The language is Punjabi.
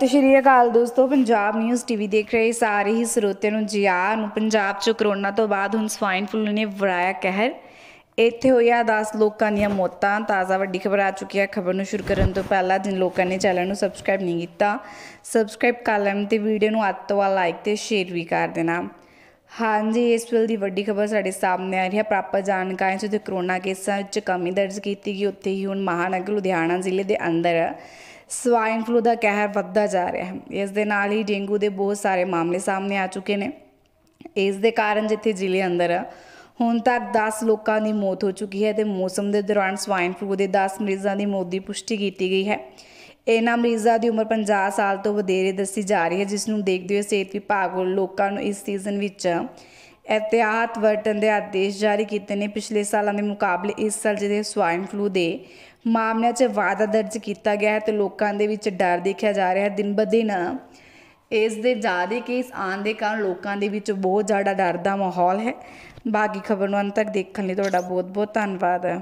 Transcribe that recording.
ਤੇ ਸ਼੍ਰੀ ਅਕਾਲ ਦੋਸਤੋ ਪੰਜਾਬ ਨਿਊਜ਼ ਟੀਵੀ ਦੇਖ ਰਹੇ ਸਾਰੇ ਹੀ ਸਰੋਤਿਆਂ ਨੂੰ ਜੀ ਆ ਨੂੰ ਪੰਜਾਬ 'ਚ ਕਰੋਨਾ ਤੋਂ ਬਾਅਦ ਹੁਣ ਸਵਾਈਨ ਫਲੂ ਨੇ ਵਰਾਇਆ ਕਹਿਰ ਇੱਥੇ ਹੋਇਆ 10 ਲੋਕਾਂ ਦੀਆਂ ਮੌਤਾਂ ਤਾਜ਼ਾ ਵੱਡੀ ਖਬਰ ਆ ਚੁੱਕੀ ਹੈ ਖਬਰ ਨੂੰ ਸ਼ੁਰੂ ਕਰਨ ਤੋਂ ਪਹਿਲਾਂ ਜਿਨ ਲੋਕਾਂ ਨੇ ਚੈਨਲ ਨੂੰ ਸਬਸਕ੍ਰਾਈਬ ਨਹੀਂ ਕੀਤਾ ਸਬਸਕ੍ਰਾਈਬ ਕਰ ਲੈਣ ਤੇ ਵੀਡੀਓ ਨੂੰ ਅੱਤ ਤੋਂ ਲਾਈਕ ਤੇ ਸ਼ੇਅਰ ਵੀ ਕਰ ਦੇਣਾ ਹਾਂਜੀ ਇਸ ਵੇਲੇ ਦੀ ਵੱਡੀ ਖਬਰ ਸਾਡੇ ਸਾਹਮਣੇ ਆ ਰਹੀ ਹੈ ਪ੍ਰਾਪਤ ਜਾਣਕਾਰੀ ਜਿੱਥੇ ਕਰੋਨਾ ਕੇਸਾਂ ਵਿੱਚ ਕਮੀ ਦਰਜ ਕੀਤੀ ਗਈ ਉੱਥੇ ਹੀ ਹੁਣ ਮਹਾਨਗਰ ਲੁਧਿਆਣਾ ਜ਼ਿਲ੍ਹੇ ਦੇ ਅੰਦਰ ਸਵਾਈਨ ਫਲੂ ਦਾ ਕਹਿਰ ਵੱਧਦਾ ਜਾ ਰਿਹਾ ਹੈ ਇਸ ਦੇ ਨਾਲ ਹੀ ਡੇਂਗੂ ਦੇ ਬਹੁਤ ਸਾਰੇ ਮਾਮਲੇ ਸਾਹਮਣੇ ਆ ਚੁੱਕੇ ਨੇ ਇਸ ਦੇ ਕਾਰਨ ਜਿੱਥੇ ਜ਼ਿਲ੍ਹੇ ਅੰਦਰ ਹੁਣ ਤੱਕ 10 ਲੋਕਾਂ ਦੀ ਮੌਤ ਹੋ ਚੁੱਕੀ ਹੈ ਤੇ ਮੌਸਮ ਦੇ ਦੌਰਾਨ ਸਵਾਈਨ ਫਲੂ ਦੇ 10 ਮਰੀਜ਼ਾਂ ਦੀ ਮੌਤ ਦੀ ਪੁਸ਼ਟੀ ਕੀਤੀ ਗਈ ਹੈ ਇਹਨਾਂ ਮਰੀਜ਼ਾਂ ਦੀ ਉਮਰ 50 ਸਾਲ ਤੋਂ ਵਧੇਰੇ ਦੱਸੀ ਜਾ ਰਹੀ ਹੈ ਜਿਸ ਨੂੰ ਦੇਖਦੇ ਹੋਏ ਸਿਹਤ ਵਿਭਾਗ ਵੱਲੋਂ ਲੋਕਾਂ ਨੂੰ ਇਸ ਸੀਜ਼ਨ ਵਿੱਚ ਇਹਤਿਆਤ ਵਰਤਨ ਦੇ ਆਦੇਸ਼ ਜਾਰੀ ਕੀਤੇ ਨੇ ਪਿਛਲੇ ਸਾਲਾਂ ਦੇ ਮੁਕਾਬਲੇ ਇਸ ਸਾਲ ਜਿਹੜੇ ਸਵਾਈਨ ਫਲੂ ਦੇ ਮਾਮਲਿਆਂ 'ਚ ਵਾਧਾ ਦਰਜ ਕੀਤਾ ਗਿਆ ਹੈ ਤੇ ਲੋਕਾਂ ਦੇ ਵਿੱਚ ਡਰ ਦੇਖਿਆ ਜਾ ਰਿਹਾ ਹੈ ਦਿਨ ਬ ਦਿਨ ਇਸ ਦੇ ਜ਼ਿਆਦਾ ਕੇਸ ਆਉਣ ਦੇ ਕਾਰਨ ਲੋਕਾਂ ਦੇ ਵਿੱਚ ਬਹੁਤ ਜ਼ਿਆਦਾ ਡਰ ਦਾ ਮਾਹੌਲ ਹੈ ਬਾਕੀ ਖਬਰ ਨੂੰ ਅੰਤ ਤੱਕ ਦੇਖਣ ਲਈ ਤੁਹਾਡਾ ਬਹੁਤ ਬਹੁਤ ਧੰਨਵਾਦ ਹੈ